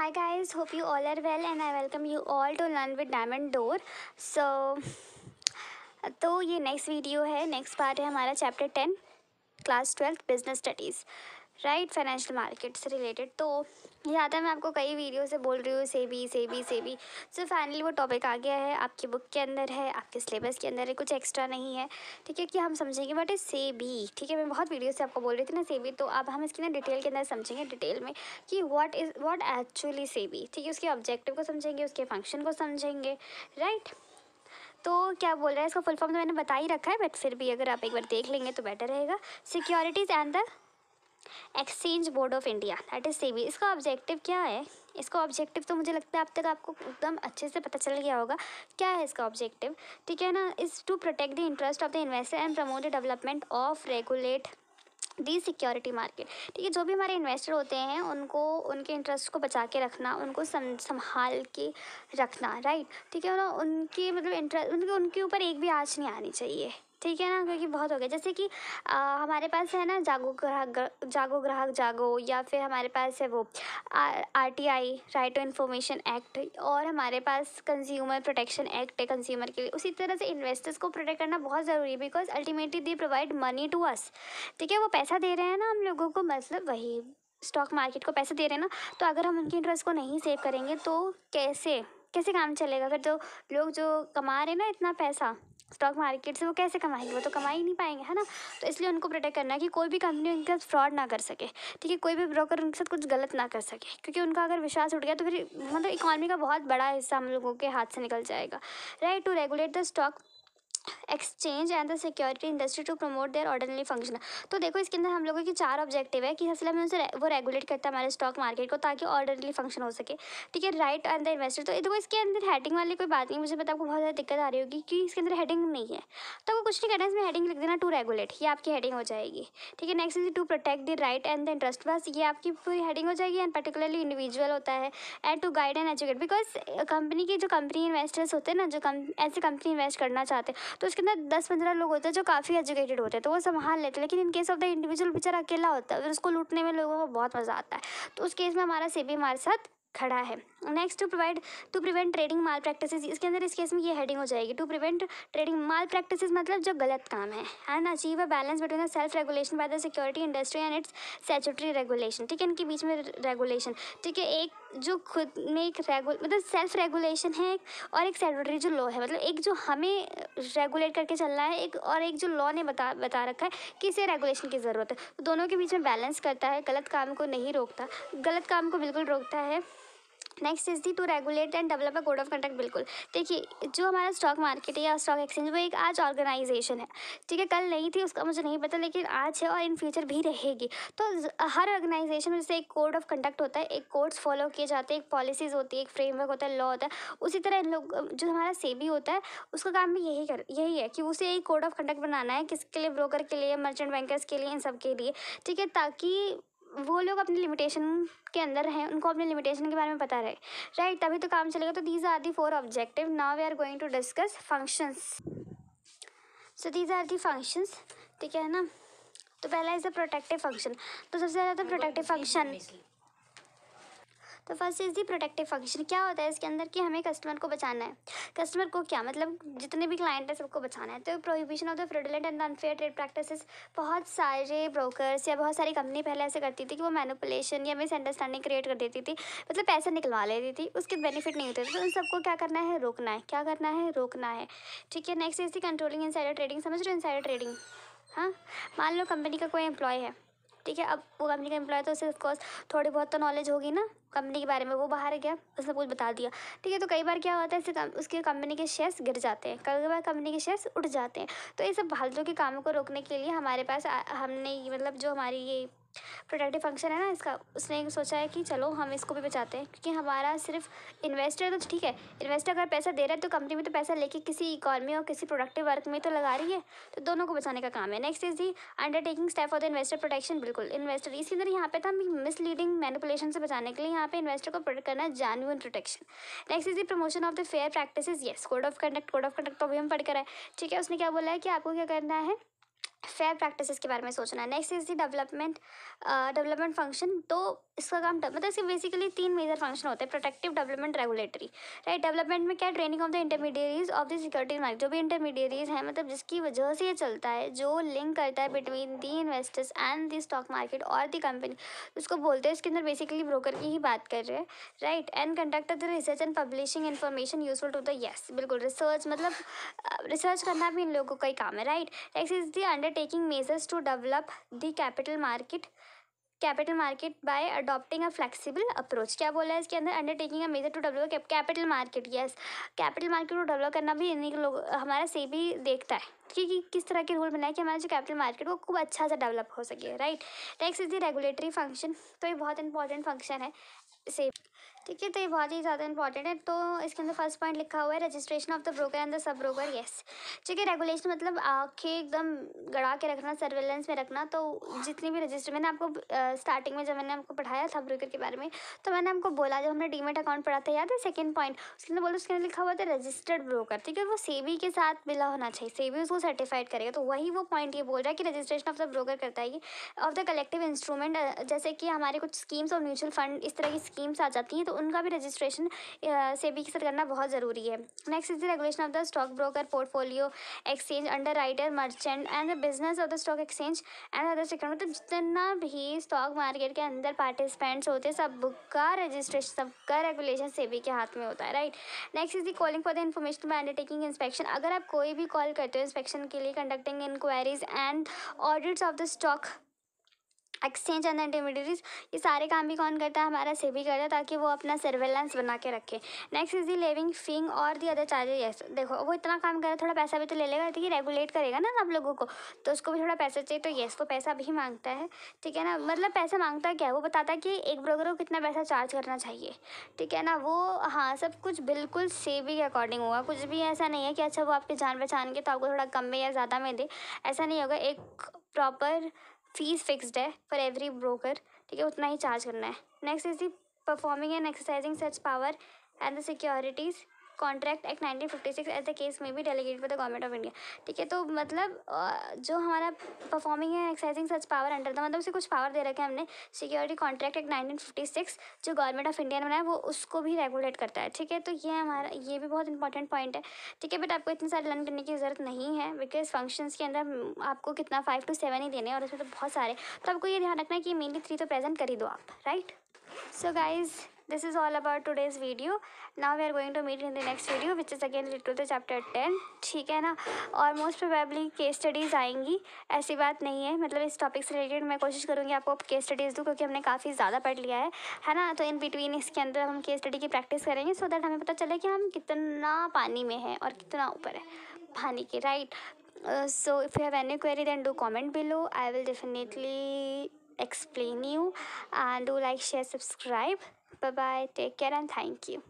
High guys hope you all are well and I welcome you all to learn with Diamond Door so तो ये next video है next part है हमारा chapter ten class twelfth business studies right financial market से related तो ज़्यादा मैं आपको कई वीडियो से बोल रही हूँ से भी से भी से भी सो फाइनली वो टॉपिक आ गया है आपकी बुक के अंदर है आपके सिलेबस के अंदर है कुछ एक्स्ट्रा नहीं है ठीक है कि हम समझेंगे बट से भी ठीक है मैं बहुत वीडियो से आपको बोल रही थी ना से भी तो अब हम इसकी ना डिटेल के अंदर समझेंगे डिटेल में कि वॉट इज़ वॉट एक्चुअली से भी ठीक है उसके ऑब्जेक्टिव को समझेंगे उसके फंक्शन को समझेंगे राइट तो क्या बोल रहा है इसका फुल फॉर्म तो मैंने बता ही रखा है बट फिर भी अगर आप एक बार देख लेंगे तो बेटर रहेगा securities and the exchange board of India that is SEBI इसका ऑब्जेक्टिव क्या है इसका ऑब्जेक्टिव तो मुझे लगता है अब तक आपको एकदम अच्छे से पता चल गया होगा क्या है इसका ऑब्जेक्टिव ठीक है ना is to protect the interest of the investor and promote the development of regulate the security market ठीक है जो भी हमारे इन्वेस्टर होते हैं उनको उनके इंटरेस्ट को बचा के रखना उनको सं, संभाल के रखना राइट ठीक है ना उनके मतलब इंटरेस्ट उनके उनके ऊपर एक भी आँच नहीं आनी चाहिए ठीक है ना क्योंकि बहुत हो गया जैसे कि आ, हमारे पास है ना जागो ग्राहक जागो ग्राहक जागो या फिर हमारे पास है वो R T I right to information act और हमारे पास कंज्यूमर प्रोटेक्शन एक्ट है कंज्यूमर के लिए उसी तरह से इन्वेस्टर्स को प्रोटेक्ट करना बहुत ज़रूरी है because ultimately they provide money to us ठीक है वो पैसा दे रहे हैं ना हम लोगों को मतलब वही स्टॉक मार्केट को पैसे दे रहे हैं ना तो अगर हम उनके इंटरेस्ट को नहीं सेव करेंगे तो कैसे कैसे काम चलेगा अगर जो तो लोग जो कमा रहे हैं ना इतना पैसा स्टॉक मार्केट से वो कैसे कमाएंगे वो तो कमा ही नहीं पाएंगे है ना तो इसलिए उनको प्रोटेक्ट करना है कि कोई भी कंपनी उनके साथ फ्रॉड ना कर सके ठीक है कोई भी ब्रोकर उनके साथ कुछ गलत ना कर सके क्योंकि उनका अगर विश्वास उठ गया तो फिर मतलब इकॉनमी का बहुत बड़ा हिस्सा हम लोगों के हाथ से निकल जाएगा right to regulate the stock exchange and the security industry to promote their orderly function तो देखो इसके अंदर हम लोगों की चार ऑब्जेक्टिव है कि असल में उसे वो रेगुलेट करता है हमारे स्टॉक मार्केट को ताकि ऑर्डरली फंक्शन हो सके ठीक है राइट एंड द इन्वेस्टर तो देखो इसके अंदर हेडिंग वाली कोई बात नहीं मुझे पता मतलब आपको बहुत ज़्यादा दिक्कत आ रही होगी कि इसके अंदर हेडिंग नहीं है तो वो कुछ नहीं करना इसमें हेडिंग लिख देना टू रेगुलेट ये आपकी हेडिंग हो जाएगी ठीक है next is to protect the right and the interest बस ये आपकी पूरी हेडिंग हो जाएगी एंड पर्टिकुलरली इंडिविजुअल होता है and to guide and educate because company के जो कंपनी इन्वेस्टर्स होते हैं ना जो कम ऐसे कंपनी इन्वेस्ट करना चाहते हैं तो उसके के अंदर दस पंद्रह लोग होते हैं जो काफ़ी एजुकेटेड होते हैं तो वो संभाल लेते हैं लेकिन in case of the individual बेचारा अकेला होता है फिर उसको लूटने में लोगों को बहुत मज़ा आता है तो उस केस में हमारा सेबी हमारे साथ खड़ा है next to provide to prevent trading malpractice इसके अंदर इस केस में ये हेडिंग हो जाएगी to prevent trading malpractice मतलब जो गलत काम है and achieve a balance between the self regulation by the security industry and its statutory regulation ठीक है इनके बीच में रेगुलेशन ठीक है एक जो खुद में एक रेगुल मतलब सेल्फ रेगुलेशन है और एक सेडोटरी जो लॉ है मतलब एक जो हमें रेगुलेट करके चलना है एक और एक जो लॉ ने बता बता रखा है कि इसे रेगुलेशन की ज़रूरत है तो दोनों के बीच में बैलेंस करता है गलत काम को नहीं रोकता गलत काम को बिल्कुल रोकता है next is the to regulate and develop a code of conduct बिल्कुल देखिए जो हमारा स्टॉक मार्केट है या स्टॉक एक्सचेंज वो एक आज ऑर्गेनाइजेशन है ठीक है कल नहीं थी उसका मुझे नहीं पता लेकिन आज है और इन फ्यूचर भी रहेगी तो हर ऑर्गेनाइजेशन में जैसे एक कोड ऑफ कंडक्ट होता है एक कोड्स फॉलो किए जाते हैं एक पॉलिसीज़ होती है एक फ्रेमवर्क होता है लॉ होता है उसी तरह इन लोग जो हमारा सेबी होता है उसका काम भी यही कर यही है कि उसे एक कोड ऑफ कंडक्ट बनाना है किसके लिए ब्रोकर के लिए मर्चेंट बैंकर्स के लिए इन सब के लिए ठीक है ताकि वो लोग अपने लिमिटेशन के अंदर हैं उनको अपने लिमिटेशन के बारे में पता रहे राइट right, तभी तो काम चलेगा तो these are the four objective now we are going to discuss functions so these are the functions ठीक है ना तो पहला इज़ द प्रोटेक्टिव फंक्शन तो सबसे ज़्यादा तो प्रोटेक्टिव फंक्शन तो first is the protective function क्या होता है इसके अंदर कि हमें कस्टमर को बचाना है कस्टमर को क्या मतलब जितने भी क्लाइंट है सबको बचाना है तो prohibition of the fraudulent and unfair trade practice बहुत सारे ब्रोकर्स या बहुत सारी कंपनी पहले ऐसे करती थी कि वो मैनुपलेशन या मिसअंडरस्टैंडिंग क्रिएट कर देती थी मतलब पैसा निकलवा लेती थी उसके बेनिफिट नहीं होते थे तो उन सबको क्या करना है रोकना है क्या करना है रोकना है ठीक है next is the controlling in trading समझ रहे हो इंसाइडर ट्रेडिंग हाँ मान लो कंपनी का कोई एम्प्लॉय है ठीक है अब वो कंपनी का एम्प्लॉय तो उसे ऑफकोर्स थोड़ी बहुत तो नॉलेज होगी ना कंपनी के बारे में वो बाहर गया उसने कुछ बता दिया ठीक है तो कई बार क्या होता है इससे कम, उसके कंपनी के शेयर्स गिर जाते हैं कई बार कंपनी के शेयर्स उठ जाते हैं तो ये सब फालतू के कामों को रोकने के लिए हमारे पास आ, हमने मतलब जो हमारी ये प्रोटेक्टिव फंक्शन है ना इसका उसने सोचा है कि चलो हम इसको भी बचाते हैं क्योंकि हमारा सिर्फ इन्वेस्टर तो ठीक है इन्वेस्टर अगर पैसा दे रहा है तो कंपनी में तो पैसा लेके किसी इकॉनमी और किसी प्रोडक्टिव वर्क में तो लगा रही है तो दोनों को बचाने का काम है next is the undertaking step for the investor protection बिल्कुल इन्वेस्टर इसी तरह यहाँ पे था मिसलीडिंग मैनिपुलेशन से बचाने के लिए यहाँ पे इन्वेस्टर को प्रोडक्ट करना जानवन protection next is the promotion of the fair practice yes code of conduct code of conduct तो अभी हम पढ़ कर रहे हैं ठीक है उसने क्या बोला है कि आपको क्या करना है फेयर प्रैक्टिसेस के बारे में सोचना है next is the development development function तो इसका काम मतलब इसके बेसिकली तीन मेजर फंक्शन होते हैं protective development regulatory right development में क्या training of the intermediaries of the security market जो भी इंटरमीडियरीज हैं मतलब जिसकी वजह से ये चलता है जो लिंक करता है between the investors and the stock market और दी कंपनी उसको बोलते हैं इसके अंदर बेसिकली ब्रोकर की ही बात कर रहे हैं right and conduct the research and publishing information useful to the yes बिल्कुल रिसर्च मतलब रिसर्च uh, करना भी इन लोगों का ही काम है right next is the under are taking measures to develop the capital market capital market by adopting a flexible approach क्या बोला है इसके अंदर undertaking a major to develop capital market yes capital market को डेवलप करना भी इन्हीं लोग हमारा से भी देखता है कि, कि किस तरह के रूल बनाए कि हमारा जो कैपिटल मार्केट वो खूब अच्छा से डेवलप हो सके right next is the regulatory function तो ये बहुत इंपॉर्टेंट फंक्शन है से ठीक है तो ये बहुत ही ज़्यादा इंपॉर्टेंट है तो इसके अंदर फर्स्ट पॉइंट लिखा हुआ है registration of the broker and the sub broker yes ठीक है रेगुलेशन मतलब आँखें एकदम गड़ा के रखना सर्वेलेंस में रखना तो जितनी भी रजिस्टर मैंने आपको स्टार्टिंग में जब मैंने आपको पढ़ाया सब ब्रोकर के बारे में तो मैंने आपको बोला जब हमने डीमेट अकाउंट पढ़ा था याद है सेकेंड पॉइंट उसके अंदर बोला उसके अंदर लिखा हुआ था रजिस्टर्ड ब्रोकर ठीक है वो सेवी के साथ मिला होना चाहिए सेवी उसको सर्टिफाइड करेगा तो वही वो पॉइंट ये बोल रहा है कि रजिस्ट्रेशन ऑफ द ब्रोकर करता है ऑफ द कलेक्टिव इंस्ट्रूमेंट जैसे कि हमारे कुछ स्कीम्स और म्यूचुअल फंड इस तरह की स्कीम्स आ जाती हैं तो उनका भी रजिस्ट्रेशन से भी सर करना बहुत ज़रूरी है next is the regulation of the stock broker portfolio exchange underwriter merchant and the business of the stock exchange and other sector मतलब जितना भी स्टॉक मार्केट के अंदर पार्टिसिपेंट्स होते हैं सबका रजिस्ट्रेशन सबका रेगुलेशन सेबी के हाथ में होता है right next is the calling for the information by undertaking inspection अगर आप कोई भी कॉल करते हो इंस्पेक्शन इंस्पेक्शन के लिए conducting inquiries and audits of the stock exchange and intermediaries ये सारे काम भी कौन करता है हमारा सेबी करता है ताकि वो अपना सर्वेलेंस बना के रखे नेक्स्ट इज दी लिविंग फिंग और दी अदर चार्जेज यस देखो वो इतना काम करे थोड़ा पैसा भी तो ले लेगा ठीक है रेगुलेट करेगा ना आप लोगों को तो उसको भी थोड़ा पैसा चाहिए तो येस वो पैसा भी मांगता है ठीक है ना मतलब पैसा मांगता क्या है वो बताता है कि एक ब्रोकर को कितना पैसा चार्ज करना चाहिए ठीक है ना वो हाँ सब कुछ बिल्कुल सेबी के अकॉर्डिंग होगा कुछ भी ऐसा नहीं है कि अच्छा वो आपकी जान पहचान के तो आपको थोड़ा कम में या ज़्यादा में दे ऐसा नहीं होगा एक प्रॉपर फीस फिक्स्ड है फॉर एवरी ब्रोकर ठीक है उतना ही चार्ज करना है next is the performing and exercising such power and the securities contract act nineteen fifty six as the case में भी delegate by the government of India ठीक है तो मतलब जो हमारा परफॉर्मिंग है एक्साइजिंग सच पावर अंडर था मतलब उसे कुछ पावर दे रखे हमने security contract act nineteen fifty six जो गवर्नमेंट ऑफ इंडिया ने बनाया वो उसको भी रेगुलेट करता है ठीक है तो ये हमारा ये भी बहुत इंपॉर्टेंट पॉइंट है ठीक है बट आपको इतने सारे लर्न करने की ज़रूरत नहीं है बिकॉज फंक्शंस के अंदर आपको कितना फाइव टू सेवन ही देने और उसमें तो बहुत सारे तो आपको ये ध्यान रखना है कि मेनली थ्री तो प्रेजेंट कर ही दो आप right so guys this is all about today's video now we are going to meet in the next video which is again related to chapter 10 ठीक है ना और मोस्ट प्रोबेबली केस स्टडीज़ आएंगी ऐसी बात नहीं है मतलब इस टॉपिक से रिलेटेड मैं कोशिश करूँगी आपको केस स्टडीज़ दूँ क्योंकि हमने काफ़ी ज़्यादा पढ़ लिया है है ना तो इन बिटवीन इसके अंदर हम केस स्टडी की प्रैक्टिस करेंगे सो so दैट हमें पता चले कि हम कितना पानी में हैं और कितना ऊपर है पानी के right so if you have any query then do comment below I will definitely explain you and do like share subscribe Bye bye. Take care and thank you.